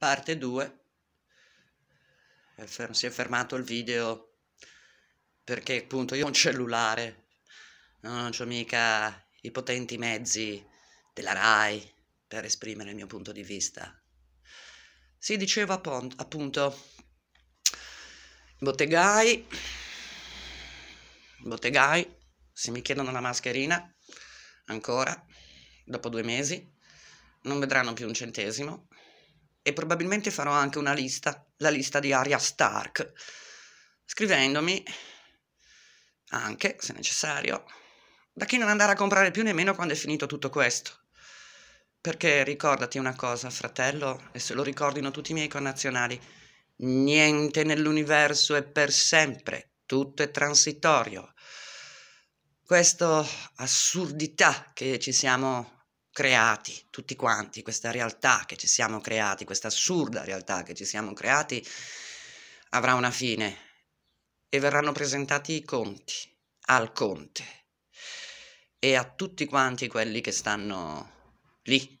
parte 2 si è fermato il video perché appunto io ho un cellulare non ho mica i potenti mezzi della RAI per esprimere il mio punto di vista si diceva appunto bottegai bottegai se mi chiedono la mascherina ancora dopo due mesi non vedranno più un centesimo e probabilmente farò anche una lista, la lista di Arya Stark, scrivendomi anche, se necessario, da chi non andare a comprare più nemmeno quando è finito tutto questo. Perché ricordati una cosa, fratello, e se lo ricordino tutti i miei connazionali, niente nell'universo è per sempre, tutto è transitorio. Questa assurdità che ci siamo creati tutti quanti, questa realtà che ci siamo creati, questa assurda realtà che ci siamo creati, avrà una fine e verranno presentati i conti al conte e a tutti quanti quelli che stanno lì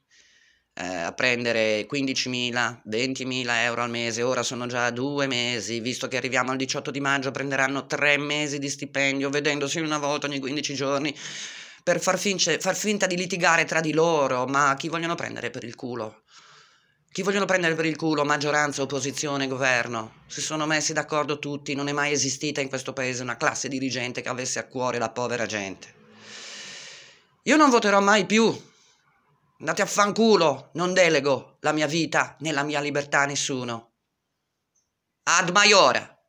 eh, a prendere 15.000, 20.000 euro al mese, ora sono già due mesi, visto che arriviamo al 18 di maggio prenderanno tre mesi di stipendio, vedendosi una volta ogni 15 giorni, per far, fince, far finta di litigare tra di loro, ma chi vogliono prendere per il culo? Chi vogliono prendere per il culo, maggioranza, opposizione, governo? Si sono messi d'accordo tutti, non è mai esistita in questo paese una classe dirigente che avesse a cuore la povera gente. Io non voterò mai più. Andate a fanculo, non delego la mia vita né la mia libertà a nessuno. Ad maiora!